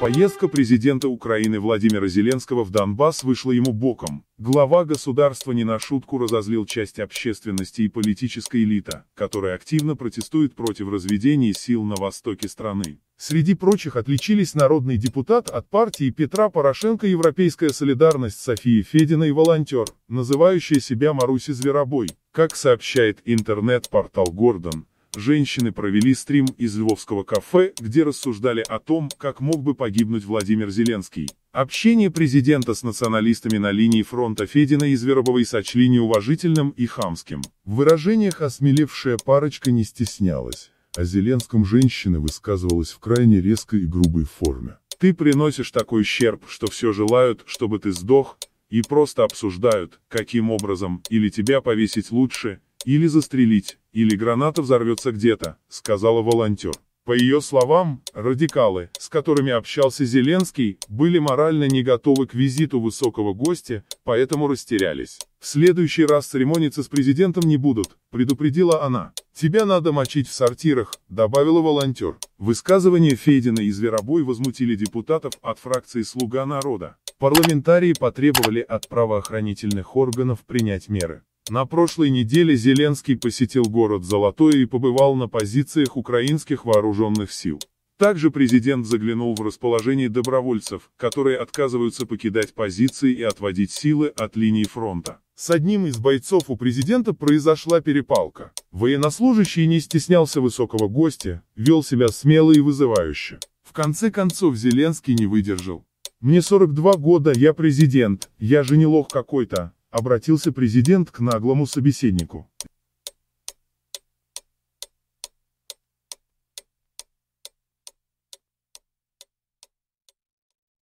Поездка президента Украины Владимира Зеленского в Донбасс вышла ему боком. Глава государства не на шутку разозлил часть общественности и политической элита, которая активно протестует против разведения сил на востоке страны. Среди прочих отличились народный депутат от партии Петра Порошенко Европейская солидарность София Федина и волонтер, называющая себя Маруси Зверобой. Как сообщает интернет-портал Гордон, женщины провели стрим из львовского кафе, где рассуждали о том, как мог бы погибнуть Владимир Зеленский. Общение президента с националистами на линии фронта Федина и Зверобовой сочли неуважительным и хамским. В выражениях осмелевшая парочка не стеснялась. О Зеленском женщина высказывалась в крайне резкой и грубой форме. «Ты приносишь такой ущерб, что все желают, чтобы ты сдох, и просто обсуждают, каким образом, или тебя повесить лучше, или застрелить, или граната взорвется где-то», — сказала волонтер. По ее словам, радикалы, с которыми общался Зеленский, были морально не готовы к визиту высокого гостя, поэтому растерялись. «В следующий раз церемониться с президентом не будут», — предупредила она. «Тебя надо мочить в сортирах», — добавила волонтер. Высказывания Федина и Зверобой возмутили депутатов от фракции «Слуга народа». Парламентарии потребовали от правоохранительных органов принять меры. На прошлой неделе Зеленский посетил город Золотое и побывал на позициях украинских вооруженных сил. Также президент заглянул в расположение добровольцев, которые отказываются покидать позиции и отводить силы от линии фронта. С одним из бойцов у президента произошла перепалка. Военнослужащий не стеснялся высокого гостя, вел себя смело и вызывающе. В конце концов Зеленский не выдержал. «Мне 42 года, я президент, я же не лох какой-то, обратился президент к наглому собеседнику.